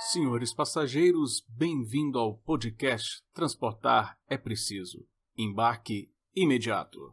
Senhores passageiros, bem-vindo ao podcast Transportar é Preciso. Embarque imediato.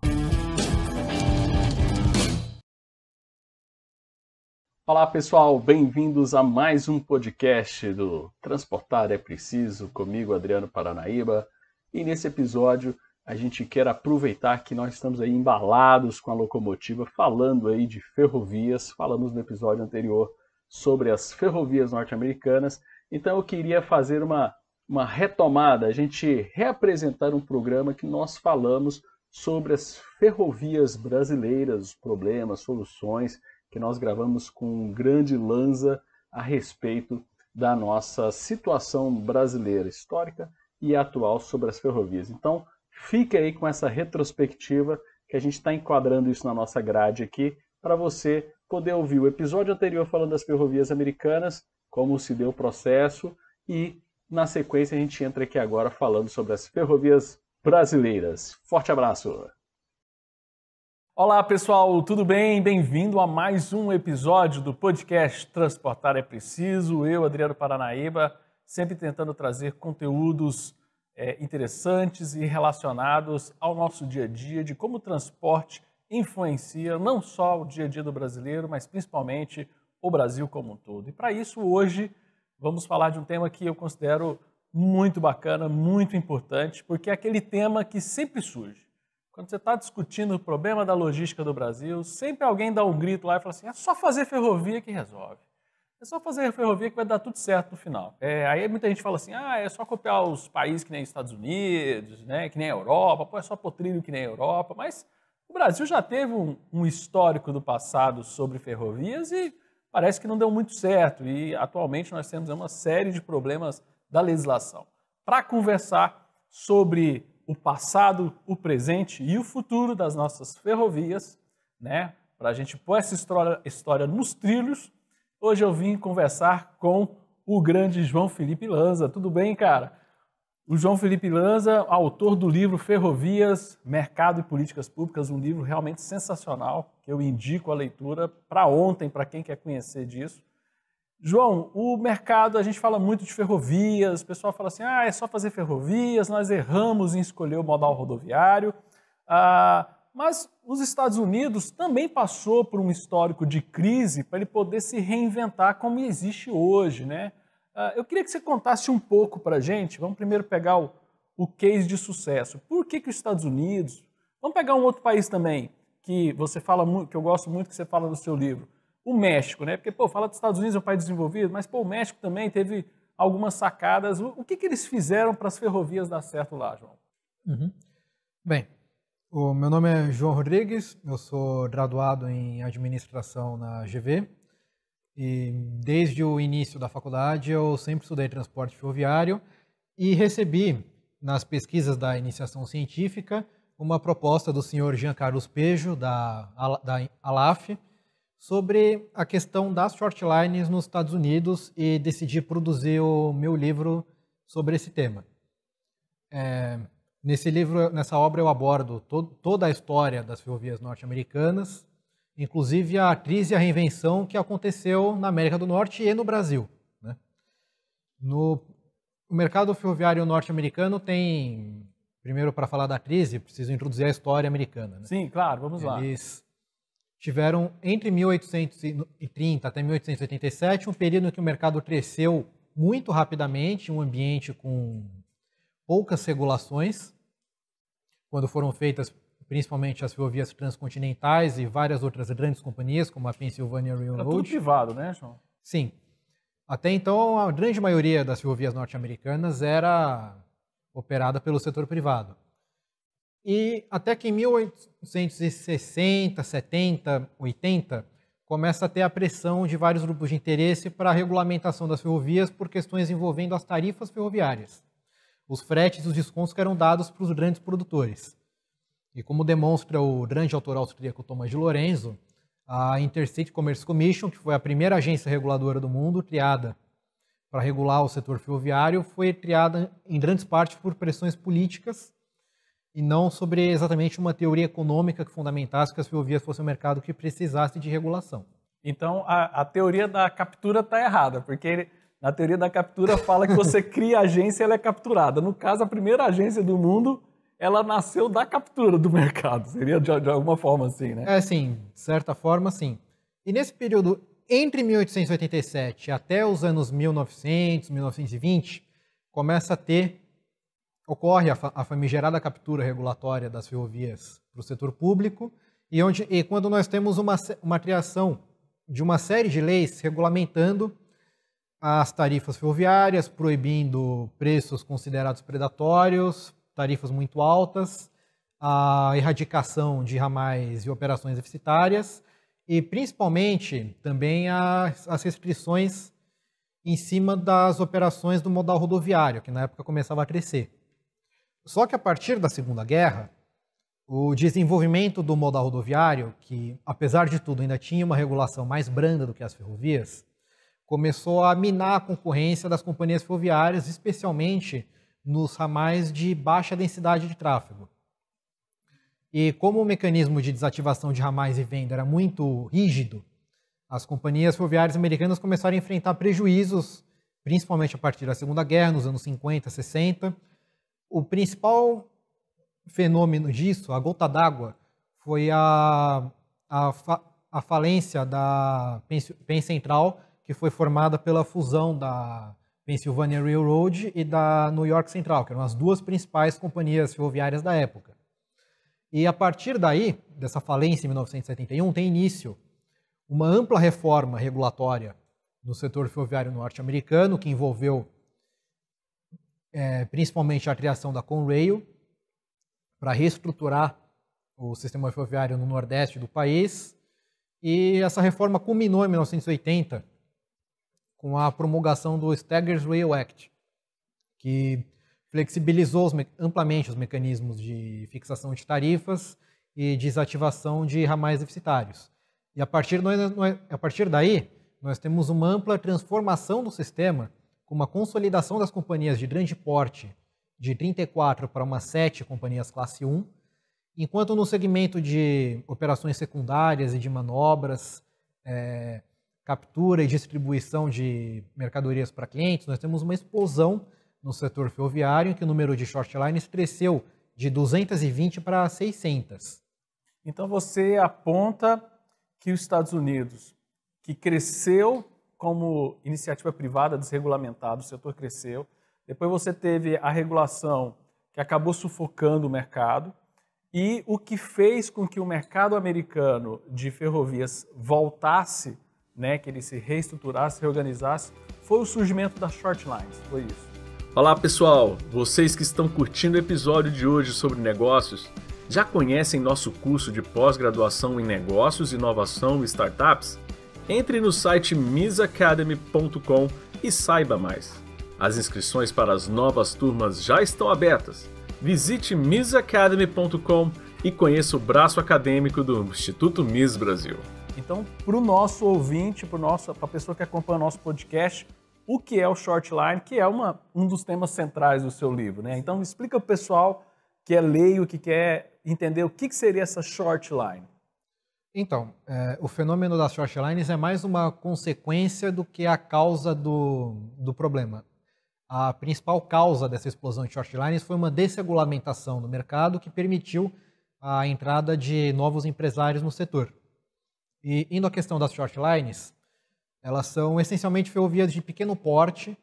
Olá, pessoal, bem-vindos a mais um podcast do Transportar é Preciso, comigo, Adriano Paranaíba. E nesse episódio, a gente quer aproveitar que nós estamos aí embalados com a locomotiva, falando aí de ferrovias. Falamos no episódio anterior sobre as ferrovias norte-americanas. Então eu queria fazer uma, uma retomada, a gente reapresentar um programa que nós falamos sobre as ferrovias brasileiras, os problemas, soluções, que nós gravamos com um grande Lanza a respeito da nossa situação brasileira histórica e atual sobre as ferrovias. Então, fique aí com essa retrospectiva que a gente está enquadrando isso na nossa grade aqui para você poder ouvir o episódio anterior falando das ferrovias americanas, como se deu o processo e na sequência a gente entra aqui agora falando sobre as ferrovias brasileiras. Forte abraço. Olá, pessoal, tudo bem? Bem-vindo a mais um episódio do podcast Transportar é Preciso. Eu, Adriano Paranaíba, sempre tentando trazer conteúdos é, interessantes e relacionados ao nosso dia a dia de como o transporte influencia não só o dia a dia do brasileiro, mas principalmente o Brasil como um todo. E para isso, hoje, vamos falar de um tema que eu considero muito bacana, muito importante, porque é aquele tema que sempre surge. Quando você está discutindo o problema da logística do Brasil, sempre alguém dá um grito lá e fala assim: é só fazer ferrovia que resolve. É só fazer ferrovia que vai dar tudo certo no final. É, aí muita gente fala assim: ah, é só copiar os países que nem os Estados Unidos, né, que nem a Europa, pô, é só pôr trilho que nem a Europa, mas Brasil já teve um, um histórico do passado sobre ferrovias e parece que não deu muito certo. E atualmente nós temos uma série de problemas da legislação. Para conversar sobre o passado, o presente e o futuro das nossas ferrovias, né? Para a gente pôr essa história, história nos trilhos, hoje eu vim conversar com o grande João Felipe Lanza. Tudo bem, cara? O João Felipe Lanza, autor do livro Ferrovias, Mercado e Políticas Públicas, um livro realmente sensacional, que eu indico a leitura para ontem, para quem quer conhecer disso. João, o mercado, a gente fala muito de ferrovias, o pessoal fala assim, ah, é só fazer ferrovias, nós erramos em escolher o modal rodoviário. Ah, mas os Estados Unidos também passou por um histórico de crise para ele poder se reinventar como existe hoje, né? Ah, eu queria que você contasse um pouco para a gente, vamos primeiro pegar o, o case de sucesso. Por que, que os Estados Unidos, vamos pegar um outro país também, que você fala muito, que eu gosto muito que você fala no seu livro, o México, né? Porque, pô, fala dos Estados Unidos, é um país desenvolvido, mas, pô, o México também teve algumas sacadas. O que, que eles fizeram para as ferrovias dar certo lá, João? Uhum. Bem, o meu nome é João Rodrigues, eu sou graduado em administração na GV, e desde o início da faculdade eu sempre estudei transporte ferroviário e recebi nas pesquisas da iniciação científica uma proposta do senhor Jean Carlos Pejo da da Alaf sobre a questão das shortlines nos Estados Unidos e decidi produzir o meu livro sobre esse tema. É, nesse livro, nessa obra eu abordo to toda a história das ferrovias norte-americanas, inclusive a crise e a reinvenção que aconteceu na América do Norte e no Brasil. Né? No, o mercado ferroviário norte-americano tem, primeiro para falar da crise, preciso introduzir a história americana. Né? Sim, claro, vamos lá. Eles tiveram entre 1830 até 1887 um período em que o mercado cresceu muito rapidamente, um ambiente com poucas regulações, quando foram feitas principalmente as ferrovias transcontinentais e várias outras grandes companhias, como a Pennsylvania Railroad. Era tudo privado, né, João? Sim. Até então, a grande maioria das ferrovias norte-americanas era operada pelo setor privado. E até que em 1860, 70, 80, começa a ter a pressão de vários grupos de interesse para a regulamentação das ferrovias por questões envolvendo as tarifas ferroviárias, os fretes e os descontos que eram dados para os grandes produtores. E como demonstra o grande autor austríaco Thomas de Lorenzo, a Interstate Commerce Commission, que foi a primeira agência reguladora do mundo criada para regular o setor ferroviário, foi criada em grande parte por pressões políticas e não sobre exatamente uma teoria econômica que fundamentasse que as ferrovias fossem um mercado que precisasse de regulação. Então, a, a teoria da captura está errada, porque ele, na teoria da captura fala que você cria a agência e ela é capturada. No caso, a primeira agência do mundo ela nasceu da captura do mercado, seria de, de alguma forma assim, né? É, sim, de certa forma, sim. E nesse período entre 1887 até os anos 1900, 1920, começa a ter, ocorre a, a famigerada captura regulatória das ferrovias para o setor público, e, onde, e quando nós temos uma, uma criação de uma série de leis regulamentando as tarifas ferroviárias, proibindo preços considerados predatórios, tarifas muito altas, a erradicação de ramais e operações deficitárias e, principalmente, também as, as restrições em cima das operações do modal rodoviário, que na época começava a crescer. Só que a partir da Segunda Guerra, o desenvolvimento do modal rodoviário, que apesar de tudo ainda tinha uma regulação mais branda do que as ferrovias, começou a minar a concorrência das companhias ferroviárias, especialmente nos ramais de baixa densidade de tráfego. E como o mecanismo de desativação de ramais e venda era muito rígido, as companhias ferroviárias americanas começaram a enfrentar prejuízos, principalmente a partir da Segunda Guerra, nos anos 50, 60. O principal fenômeno disso, a gota d'água, foi a, a, fa, a falência da PEN Central, que foi formada pela fusão da Pennsylvania Railroad e da New York Central, que eram as duas principais companhias ferroviárias da época. E a partir daí, dessa falência em 1971, tem início uma ampla reforma regulatória no setor ferroviário norte-americano, que envolveu é, principalmente a criação da Conrail para reestruturar o sistema ferroviário no nordeste do país. E essa reforma culminou em 1980 com a promulgação do Staggers Rail Act, que flexibilizou amplamente os mecanismos de fixação de tarifas e desativação de ramais deficitários. E a partir, a partir daí, nós temos uma ampla transformação do sistema, com uma consolidação das companhias de grande porte de 34 para umas 7 companhias classe 1, enquanto no segmento de operações secundárias e de manobras, é, captura e distribuição de mercadorias para clientes, nós temos uma explosão no setor ferroviário, em que o número de short lines cresceu de 220 para 600. Então você aponta que os Estados Unidos, que cresceu como iniciativa privada desregulamentada, o setor cresceu, depois você teve a regulação que acabou sufocando o mercado, e o que fez com que o mercado americano de ferrovias voltasse né, que ele se reestruturasse, reorganizasse, foi o surgimento das shortlines, foi isso. Olá pessoal, vocês que estão curtindo o episódio de hoje sobre negócios, já conhecem nosso curso de pós-graduação em negócios, inovação e startups? Entre no site misacademy.com e saiba mais. As inscrições para as novas turmas já estão abertas. Visite misacademy.com e conheça o braço acadêmico do Instituto Miss Brasil. Então, para o nosso ouvinte, para a pessoa que acompanha o nosso podcast, o que é o shortline, que é uma, um dos temas centrais do seu livro. Né? Então, explica para o pessoal que é leio, que quer entender o que, que seria essa shortline. Então, é, o fenômeno das shortlines é mais uma consequência do que a causa do, do problema. A principal causa dessa explosão de shortlines foi uma desregulamentação do mercado que permitiu a entrada de novos empresários no setor. E indo à questão das short lines, elas são essencialmente ferrovias de pequeno porte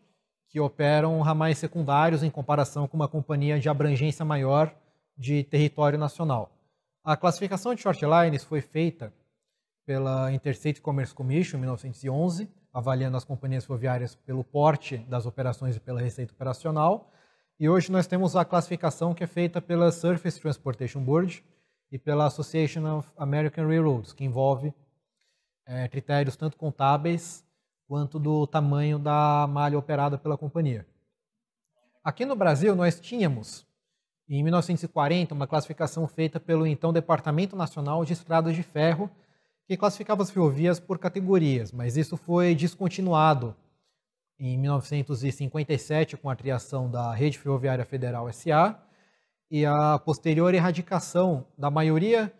que operam ramais secundários em comparação com uma companhia de abrangência maior de território nacional. A classificação de short lines foi feita pela Interstate Commerce Commission em 1911, avaliando as companhias ferroviárias pelo porte das operações e pela receita operacional. E hoje nós temos a classificação que é feita pela Surface Transportation Board e pela Association of American Railroads, que envolve é, critérios tanto contábeis quanto do tamanho da malha operada pela companhia. Aqui no Brasil, nós tínhamos, em 1940, uma classificação feita pelo então Departamento Nacional de Estradas de Ferro, que classificava as ferrovias por categorias, mas isso foi descontinuado em 1957 com a criação da Rede Ferroviária Federal SA e a posterior erradicação da maioria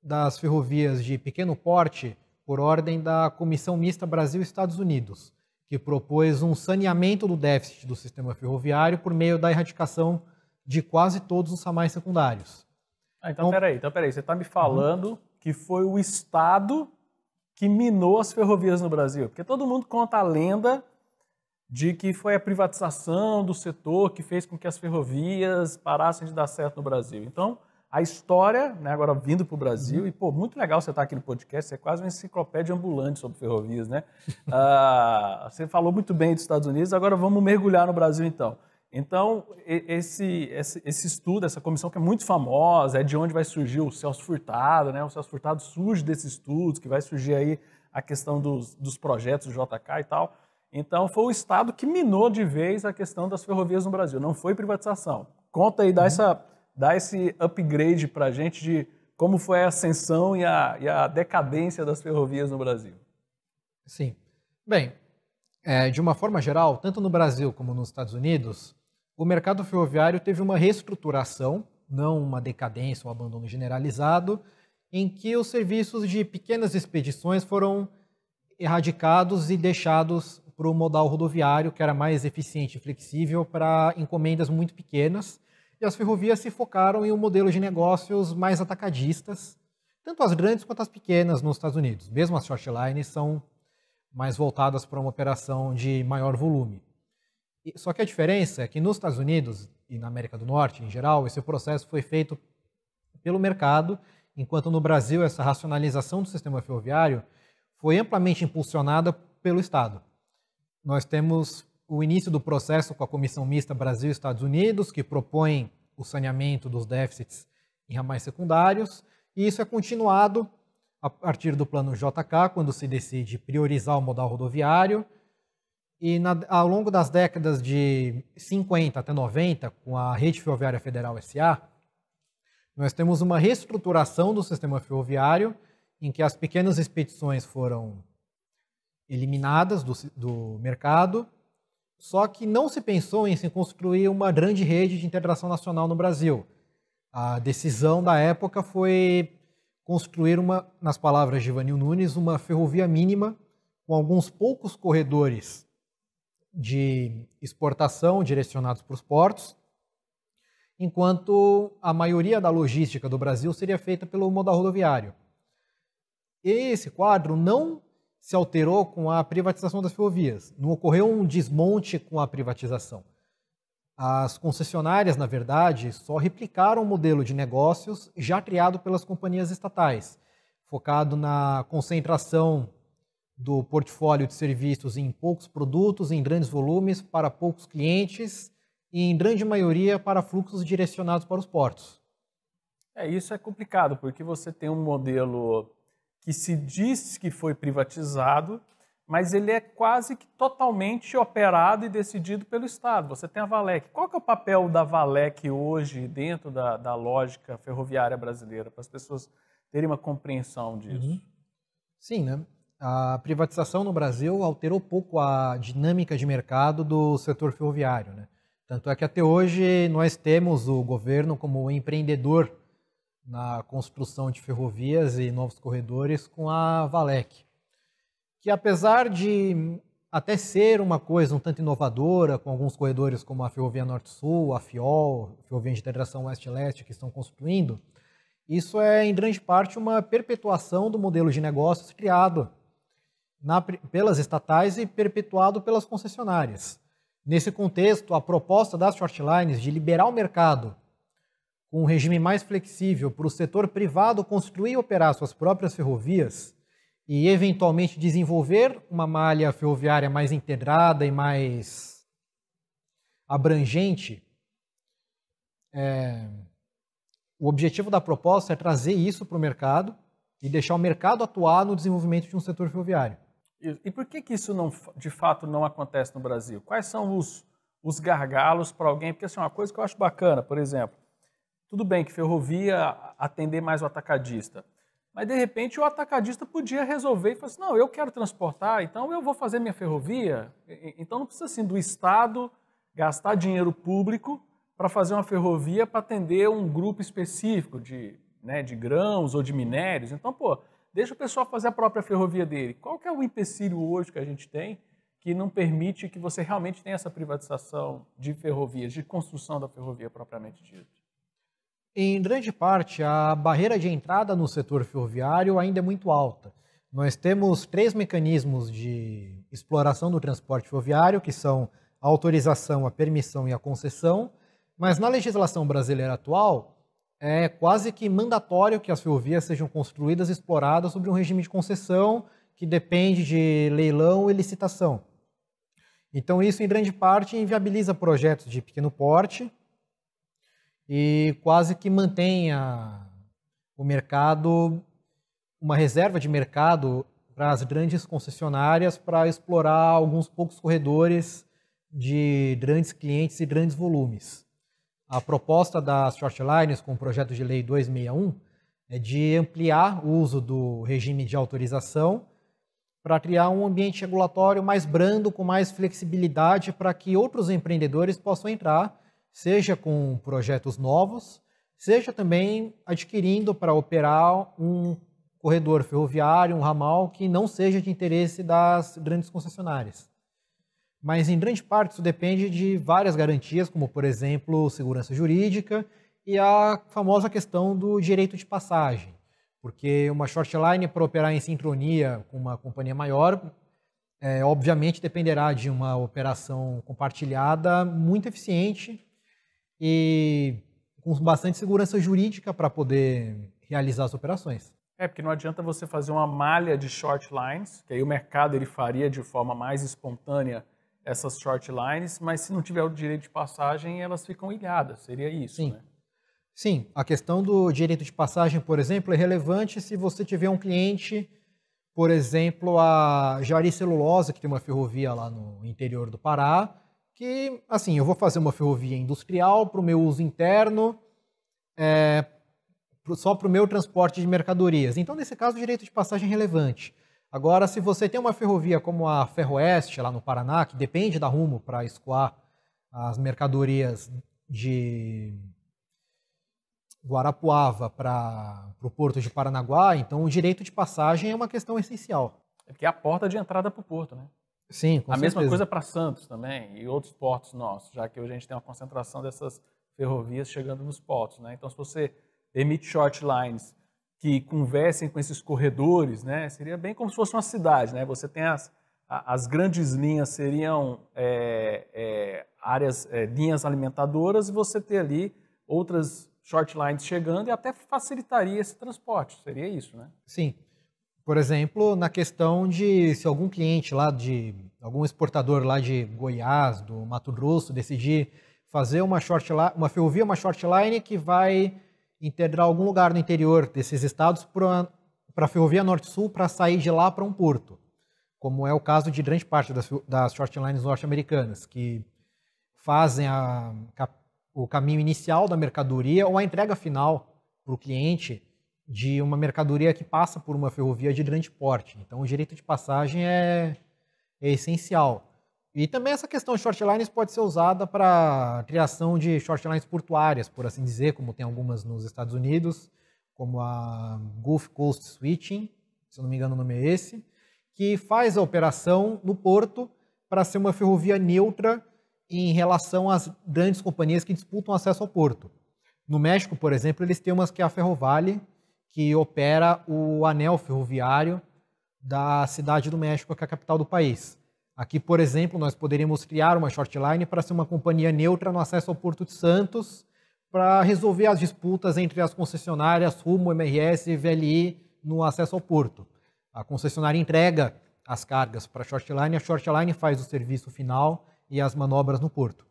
das ferrovias de pequeno porte por ordem da Comissão Mista Brasil-Estados Unidos, que propôs um saneamento do déficit do sistema ferroviário por meio da erradicação de quase todos os ramais secundários. Ah, então, então, peraí, então peraí, você está me uhum. falando uhum. que foi o Estado que minou as ferrovias no Brasil? Porque todo mundo conta a lenda de que foi a privatização do setor que fez com que as ferrovias parassem de dar certo no Brasil. Então, a história, né, agora vindo para o Brasil, uhum. e pô, muito legal você estar tá aqui no podcast, você é quase uma enciclopédia ambulante sobre ferrovias, né? Ah, você falou muito bem dos Estados Unidos, agora vamos mergulhar no Brasil então. Então, esse, esse, esse, estudo, essa comissão que é muito famosa, é de onde vai surgir o Celso Furtado, né? O Celso Furtado surge desse estudo, que vai surgir aí a questão dos, dos projetos do JK e tal. Então, foi o Estado que minou de vez a questão das ferrovias no Brasil, não foi privatização. Conta aí, dá uhum. essa dá esse upgrade para a gente de como foi a ascensão e a, e a decadência das ferrovias no Brasil. Sim. Bem, é, de uma forma geral, tanto no Brasil como nos Estados Unidos, o mercado ferroviário teve uma reestruturação, não uma decadência, um abandono generalizado, em que os serviços de pequenas expedições foram erradicados e deixados para o modal rodoviário, que era mais eficiente e flexível para encomendas muito pequenas e as ferrovias se focaram em um modelo de negócios mais atacadistas, tanto as grandes quanto as pequenas nos Estados Unidos. Mesmo as short lines são mais voltadas para uma operação de maior volume. Só que a diferença é que nos Estados Unidos e na América do Norte, em geral, esse processo foi feito pelo mercado, enquanto no Brasil essa racionalização do sistema ferroviário foi amplamente impulsionada pelo Estado. Nós temos o início do processo com a Comissão Mista Brasil-Estados Unidos, que propõe o saneamento dos déficits em ramais secundários, e isso é continuado a partir do plano JK, quando se decide priorizar o modal rodoviário. E na, ao longo das décadas de 50 até 90, com a Rede Ferroviária Federal SA, nós temos uma reestruturação do sistema ferroviário, em que as pequenas expedições foram eliminadas do, do mercado só que não se pensou em se construir uma grande rede de integração nacional no Brasil. A decisão da época foi construir uma, nas palavras de Ivanil Nunes, uma ferrovia mínima com alguns poucos corredores de exportação direcionados para os portos, enquanto a maioria da logística do Brasil seria feita pelo modal rodoviário. Esse quadro não se alterou com a privatização das ferrovias. Não ocorreu um desmonte com a privatização. As concessionárias, na verdade, só replicaram o modelo de negócios já criado pelas companhias estatais, focado na concentração do portfólio de serviços em poucos produtos, em grandes volumes, para poucos clientes e, em grande maioria, para fluxos direcionados para os portos. É, isso é complicado, porque você tem um modelo que se diz que foi privatizado, mas ele é quase que totalmente operado e decidido pelo Estado. Você tem a Valec. Qual que é o papel da Valec hoje dentro da, da lógica ferroviária brasileira, para as pessoas terem uma compreensão disso? Uhum. Sim, né? A privatização no Brasil alterou pouco a dinâmica de mercado do setor ferroviário, né? Tanto é que até hoje nós temos o governo como empreendedor na construção de ferrovias e novos corredores com a Valec, que apesar de até ser uma coisa um tanto inovadora, com alguns corredores como a Ferrovia Norte-Sul, a FIOL, a Ferrovia de Integração Oeste-Leste que estão construindo, isso é em grande parte uma perpetuação do modelo de negócios criado na, pelas estatais e perpetuado pelas concessionárias. Nesse contexto, a proposta das shortlines de liberar o mercado com um regime mais flexível para o setor privado construir e operar suas próprias ferrovias e, eventualmente, desenvolver uma malha ferroviária mais integrada e mais abrangente, é... o objetivo da proposta é trazer isso para o mercado e deixar o mercado atuar no desenvolvimento de um setor ferroviário. E por que, que isso não, de fato não acontece no Brasil? Quais são os, os gargalos para alguém? Porque assim, uma coisa que eu acho bacana, por exemplo, tudo bem que ferrovia atender mais o atacadista, mas de repente o atacadista podia resolver e falar assim: não, eu quero transportar, então eu vou fazer minha ferrovia. Então não precisa assim do Estado gastar dinheiro público para fazer uma ferrovia para atender um grupo específico de, né, de grãos ou de minérios. Então, pô, deixa o pessoal fazer a própria ferrovia dele. Qual que é o empecilho hoje que a gente tem que não permite que você realmente tenha essa privatização de ferrovias, de construção da ferrovia propriamente dita? Em grande parte, a barreira de entrada no setor ferroviário ainda é muito alta. Nós temos três mecanismos de exploração do transporte ferroviário, que são a autorização, a permissão e a concessão, mas na legislação brasileira atual, é quase que mandatório que as ferrovias sejam construídas e exploradas sobre um regime de concessão que depende de leilão e licitação. Então, isso, em grande parte, inviabiliza projetos de pequeno porte, e quase que mantenha o mercado, uma reserva de mercado para as grandes concessionárias para explorar alguns poucos corredores de grandes clientes e grandes volumes. A proposta das lines com o projeto de lei 261 é de ampliar o uso do regime de autorização para criar um ambiente regulatório mais brando, com mais flexibilidade, para que outros empreendedores possam entrar seja com projetos novos, seja também adquirindo para operar um corredor ferroviário, um ramal que não seja de interesse das grandes concessionárias. Mas, em grande parte, isso depende de várias garantias, como, por exemplo, segurança jurídica e a famosa questão do direito de passagem. Porque uma short line para operar em sincronia com uma companhia maior, é, obviamente, dependerá de uma operação compartilhada muito eficiente e com bastante segurança jurídica para poder realizar as operações. É, porque não adianta você fazer uma malha de short lines, que aí o mercado ele faria de forma mais espontânea essas short lines, mas se não tiver o direito de passagem, elas ficam ilhadas, seria isso, Sim. Né? Sim, a questão do direito de passagem, por exemplo, é relevante se você tiver um cliente, por exemplo, a Jari Celulosa que tem uma ferrovia lá no interior do Pará, que, assim, eu vou fazer uma ferrovia industrial para o meu uso interno, é, só para o meu transporte de mercadorias. Então, nesse caso, o direito de passagem é relevante. Agora, se você tem uma ferrovia como a Ferroeste, lá no Paraná, que depende da Rumo para escoar as mercadorias de Guarapuava para o porto de Paranaguá, então o direito de passagem é uma questão essencial. É porque é a porta de entrada para o porto, né? Sim, com A certeza. mesma coisa para Santos também e outros portos nossos, já que hoje a gente tem uma concentração dessas ferrovias chegando nos portos. Né? Então, se você emite short lines que conversem com esses corredores, né? seria bem como se fosse uma cidade. Né? Você tem as, as grandes linhas, seriam é, é, áreas, é, linhas alimentadoras, e você ter ali outras short lines chegando e até facilitaria esse transporte. Seria isso, né? Sim. Por exemplo, na questão de se algum cliente lá de algum exportador lá de Goiás, do Mato Grosso, decidir fazer uma short line, uma ferrovia, uma short line que vai integrar algum lugar no interior desses estados para a ferrovia Norte-Sul para sair de lá para um porto, como é o caso de grande parte das, das short lines norte-americanas, que fazem a, o caminho inicial da mercadoria ou a entrega final para o cliente de uma mercadoria que passa por uma ferrovia de grande porte. Então, o direito de passagem é, é essencial. E também essa questão de short lines pode ser usada para criação de short lines portuárias, por assim dizer, como tem algumas nos Estados Unidos, como a Gulf Coast Switching, se eu não me engano o nome é esse, que faz a operação no porto para ser uma ferrovia neutra em relação às grandes companhias que disputam acesso ao porto. No México, por exemplo, eles têm umas que é a Ferrovale, que opera o anel ferroviário da cidade do México, que é a capital do país. Aqui, por exemplo, nós poderíamos criar uma shortline para ser uma companhia neutra no acesso ao Porto de Santos, para resolver as disputas entre as concessionárias Rumo, MRS e VLI no acesso ao porto. A concessionária entrega as cargas para a shortline, a shortline faz o serviço final e as manobras no porto.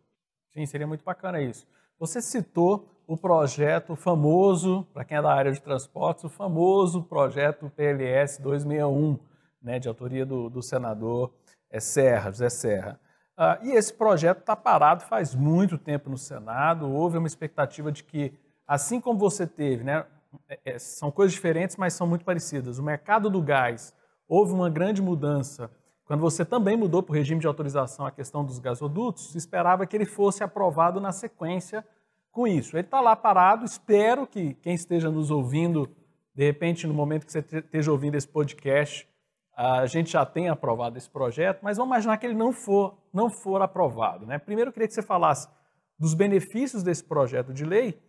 Sim, seria muito bacana isso. Você citou o projeto famoso, para quem é da área de transportes, o famoso projeto PLS 261, né, de autoria do, do senador é Serra, José Serra. Ah, e esse projeto está parado faz muito tempo no Senado. Houve uma expectativa de que, assim como você teve, né, é, é, são coisas diferentes, mas são muito parecidas. O mercado do gás, houve uma grande mudança. Quando você também mudou para o regime de autorização a questão dos gasodutos, esperava que ele fosse aprovado na sequência com isso. Ele está lá parado, espero que quem esteja nos ouvindo, de repente, no momento que você esteja ouvindo esse podcast, a gente já tenha aprovado esse projeto, mas vamos imaginar que ele não for, não for aprovado. Né? Primeiro, eu queria que você falasse dos benefícios desse projeto de lei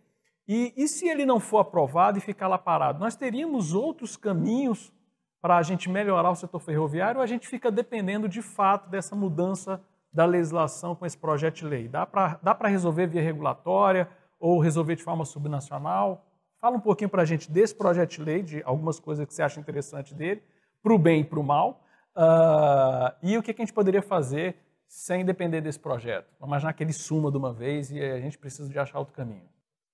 e, e se ele não for aprovado e ficar lá parado, nós teríamos outros caminhos para a gente melhorar o setor ferroviário ou a gente fica dependendo de fato dessa mudança da legislação com esse projeto de lei? Dá para resolver via regulatória ou resolver de forma subnacional? Fala um pouquinho para a gente desse projeto de lei, de algumas coisas que você acha interessante dele, para o bem e para o mal, uh, e o que, que a gente poderia fazer sem depender desse projeto. Vamos imaginar que ele suma de uma vez e a gente precisa de achar outro caminho.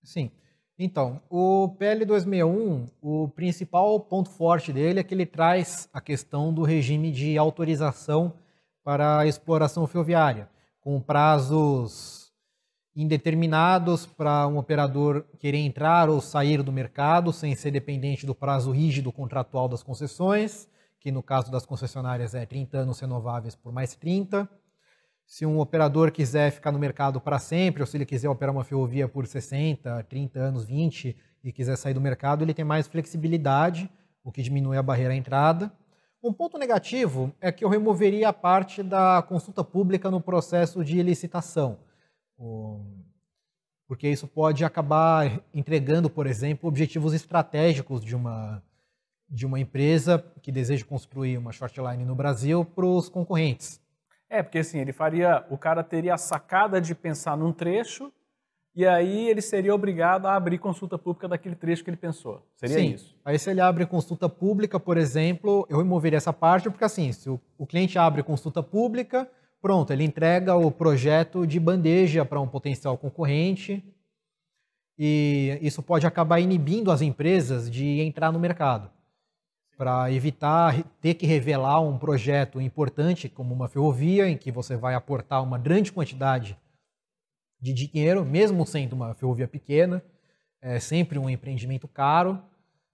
Sim. Então, o PL 261, o principal ponto forte dele é que ele traz a questão do regime de autorização para a exploração ferroviária, com prazos indeterminados para um operador querer entrar ou sair do mercado sem ser dependente do prazo rígido contratual das concessões, que no caso das concessionárias é 30 anos renováveis por mais 30. Se um operador quiser ficar no mercado para sempre, ou se ele quiser operar uma ferrovia por 60, 30 anos, 20 e quiser sair do mercado, ele tem mais flexibilidade, o que diminui a barreira à entrada. Um ponto negativo é que eu removeria a parte da consulta pública no processo de licitação, porque isso pode acabar entregando, por exemplo, objetivos estratégicos de uma, de uma empresa que deseja construir uma shortline no Brasil para os concorrentes. É, porque assim, ele faria, o cara teria a sacada de pensar num trecho e aí ele seria obrigado a abrir consulta pública daquele trecho que ele pensou. Seria Sim. isso? Aí se ele abre consulta pública, por exemplo, eu removeria essa parte, porque assim, se o, o cliente abre consulta pública, pronto, ele entrega o projeto de bandeja para um potencial concorrente e isso pode acabar inibindo as empresas de entrar no mercado. Para evitar ter que revelar um projeto importante como uma ferrovia, em que você vai aportar uma grande quantidade de dinheiro, mesmo sendo uma ferrovia pequena, é sempre um empreendimento caro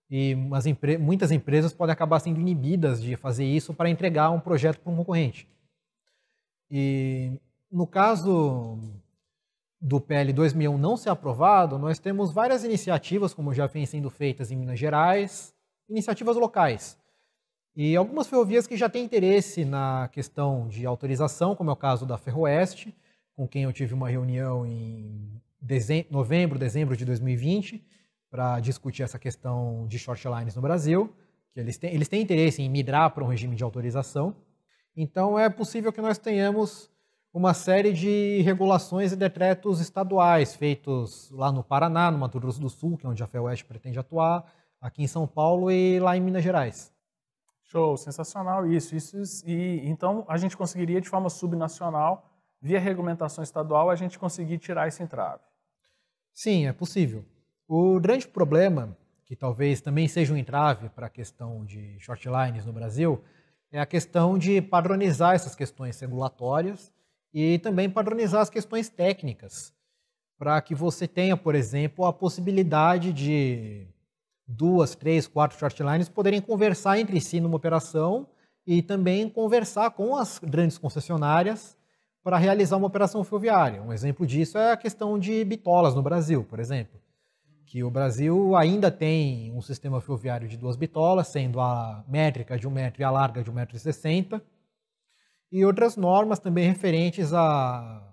e empre muitas empresas podem acabar sendo inibidas de fazer isso para entregar um projeto para um concorrente. E no caso do PL 2001 não ser aprovado, nós temos várias iniciativas, como já vem sendo feitas em Minas Gerais, iniciativas locais. E algumas ferrovias que já têm interesse na questão de autorização, como é o caso da Ferroeste, com quem eu tive uma reunião em dezembro, novembro, dezembro de 2020, para discutir essa questão de short lines no Brasil, que eles têm, eles têm interesse em migrar para um regime de autorização. Então, é possível que nós tenhamos uma série de regulações e decretos estaduais feitos lá no Paraná, no Mato Grosso do Sul, que é onde a FEOeste pretende atuar, aqui em São Paulo e lá em Minas Gerais. Show, sensacional isso. isso e então a gente conseguiria de forma subnacional via regulamentação estadual, a gente conseguir tirar esse entrave. Sim, é possível. O grande problema, que talvez também seja um entrave para a questão de shortlines no Brasil, é a questão de padronizar essas questões regulatórias e também padronizar as questões técnicas, para que você tenha, por exemplo, a possibilidade de duas, três, quatro shortlines poderem conversar entre si numa operação e também conversar com as grandes concessionárias para realizar uma operação ferroviária. Um exemplo disso é a questão de bitolas no Brasil, por exemplo, que o Brasil ainda tem um sistema ferroviário de duas bitolas, sendo a métrica de um metro e a larga de um metro e sessenta, e outras normas também referentes a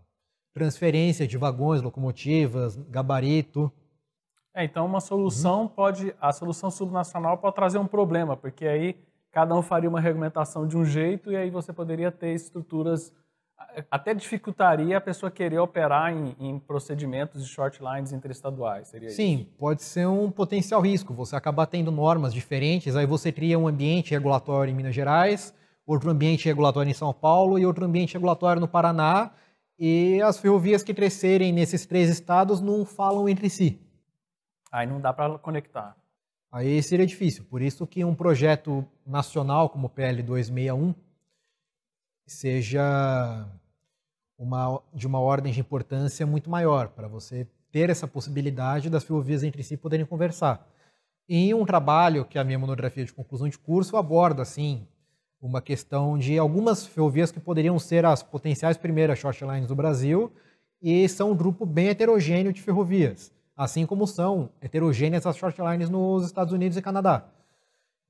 transferência de vagões, locomotivas, gabarito. É, então uma solução uhum. pode, a solução subnacional pode trazer um problema, porque aí cada um faria uma regulamentação de um jeito e aí você poderia ter estruturas até dificultaria a pessoa querer operar em, em procedimentos de short lines interestaduais, seria Sim, isso? Sim, pode ser um potencial risco. Você acabar tendo normas diferentes, aí você cria um ambiente regulatório em Minas Gerais, outro ambiente regulatório em São Paulo e outro ambiente regulatório no Paraná, e as ferrovias que crescerem nesses três estados não falam entre si. Aí não dá para conectar. Aí seria difícil. Por isso que um projeto nacional como o PL 261 seja uma, de uma ordem de importância muito maior, para você ter essa possibilidade das ferrovias entre si poderem conversar. Em um trabalho que a minha monografia de conclusão de curso aborda, assim, uma questão de algumas ferrovias que poderiam ser as potenciais primeiras short lines do Brasil e são um grupo bem heterogêneo de ferrovias, assim como são heterogêneas as short lines nos Estados Unidos e Canadá.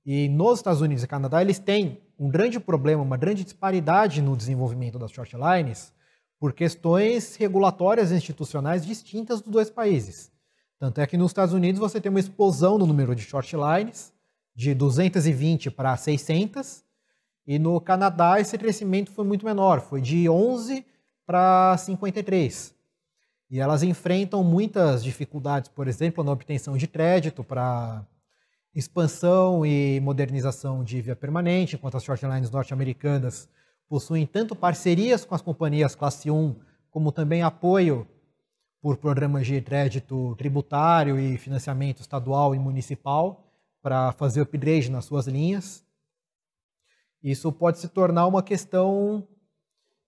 E nos Estados Unidos e Canadá eles têm um grande problema, uma grande disparidade no desenvolvimento das shortlines por questões regulatórias e institucionais distintas dos dois países. Tanto é que nos Estados Unidos você tem uma explosão no número de shortlines, de 220 para 600, e no Canadá esse crescimento foi muito menor, foi de 11 para 53. E elas enfrentam muitas dificuldades, por exemplo, na obtenção de crédito para expansão e modernização de via permanente, enquanto as shortlines norte-americanas possuem tanto parcerias com as companhias classe 1, como também apoio por programas de crédito tributário e financiamento estadual e municipal para fazer upgrade nas suas linhas. Isso pode se tornar uma questão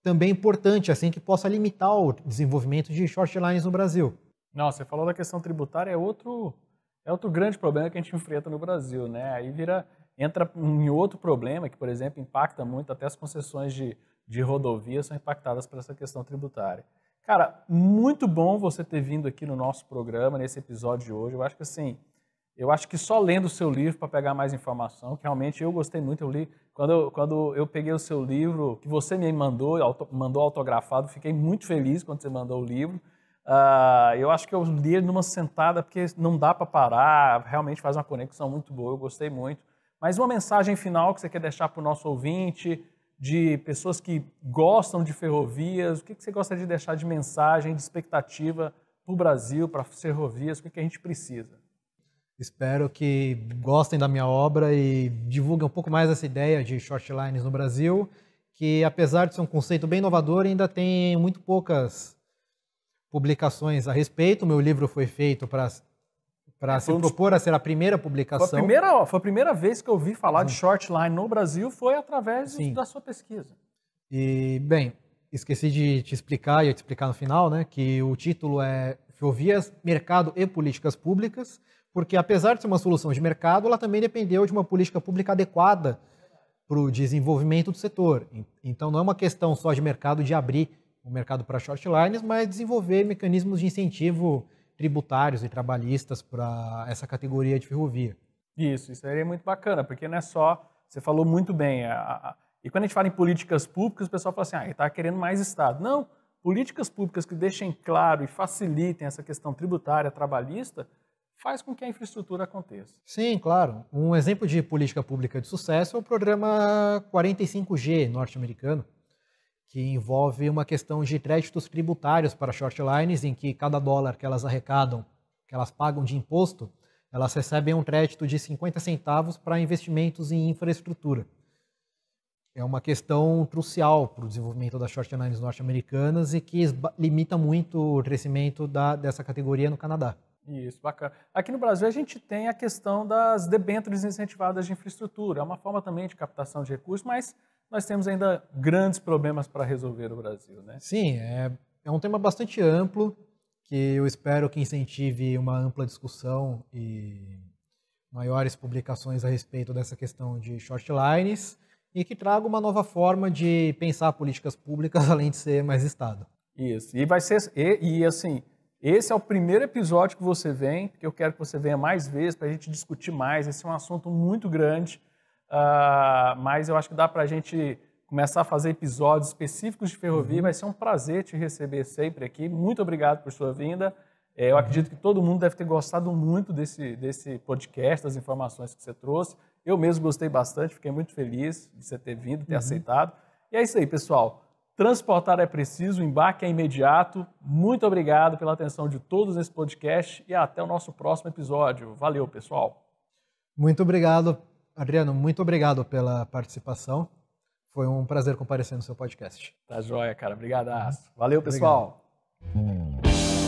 também importante, assim que possa limitar o desenvolvimento de shortlines no Brasil. Não, você falou da questão tributária, é outro é outro grande problema que a gente enfrenta no Brasil, né? Aí vira, entra em outro problema que, por exemplo, impacta muito até as concessões de, de rodovias são impactadas por essa questão tributária. Cara, muito bom você ter vindo aqui no nosso programa, nesse episódio de hoje. Eu acho que assim, eu acho que só lendo o seu livro para pegar mais informação, que realmente eu gostei muito. Eu li quando eu, quando eu peguei o seu livro que você me mandou, auto, mandou autografado, fiquei muito feliz quando você mandou o livro. Uh, eu acho que eu li ele numa sentada, porque não dá para parar, realmente faz uma conexão muito boa, eu gostei muito. Mas uma mensagem final que você quer deixar para o nosso ouvinte, de pessoas que gostam de ferrovias, o que, que você gostaria de deixar de mensagem, de expectativa para o Brasil, para as ferrovias, o que, que a gente precisa? Espero que gostem da minha obra e divulguem um pouco mais essa ideia de shortlines no Brasil, que apesar de ser um conceito bem inovador, ainda tem muito poucas publicações a respeito. meu livro foi feito para para se propor a ser a primeira publicação. Foi a primeira, ó, foi a primeira vez que eu ouvi falar Sim. de shortline no Brasil foi através Sim. da sua pesquisa. E, bem, esqueci de te explicar, eu te explicar no final, né, que o título é Ferrovias, Mercado e Políticas Públicas, porque apesar de ser uma solução de mercado, ela também dependeu de uma política pública adequada para o desenvolvimento do setor. Então não é uma questão só de mercado de abrir o mercado para short lines, mas desenvolver mecanismos de incentivo tributários e trabalhistas para essa categoria de ferrovia. Isso, isso seria é muito bacana, porque não é só. Você falou muito bem. A, a, e quando a gente fala em políticas públicas, o pessoal fala assim: ah, está querendo mais Estado. Não, políticas públicas que deixem claro e facilitem essa questão tributária, trabalhista, faz com que a infraestrutura aconteça. Sim, claro. Um exemplo de política pública de sucesso é o programa 45G norte-americano, que envolve uma questão de créditos tributários para shortlines, em que cada dólar que elas arrecadam, que elas pagam de imposto, elas recebem um crédito de 50 centavos para investimentos em infraestrutura. É uma questão crucial para o desenvolvimento das shortlines norte-americanas e que limita muito o crescimento da, dessa categoria no Canadá. Isso, bacana. Aqui no Brasil a gente tem a questão das debêntures incentivadas de infraestrutura, é uma forma também de captação de recursos, mas nós temos ainda grandes problemas para resolver no Brasil, né? Sim, é, é um tema bastante amplo que eu espero que incentive uma ampla discussão e maiores publicações a respeito dessa questão de shortlines e que traga uma nova forma de pensar políticas públicas além de ser mais Estado. Isso. E vai ser e, e assim esse é o primeiro episódio que você vem, que eu quero que você venha mais vezes para a gente discutir mais. Esse é um assunto muito grande Uh, mas eu acho que dá para a gente começar a fazer episódios específicos de ferrovia. Uhum. Vai ser um prazer te receber sempre aqui. Muito obrigado por sua vinda. É, eu uhum. acredito que todo mundo deve ter gostado muito desse, desse podcast, das informações que você trouxe. Eu mesmo gostei bastante, fiquei muito feliz de você ter vindo, ter uhum. aceitado. E é isso aí, pessoal. Transportar é preciso, o embarque é imediato. Muito obrigado pela atenção de todos nesse podcast e até o nosso próximo episódio. Valeu, pessoal. Muito obrigado Adriano, muito obrigado pela participação. Foi um prazer comparecer no seu podcast. Tá joia, cara. Obrigadaço. Valeu, pessoal. Obrigado.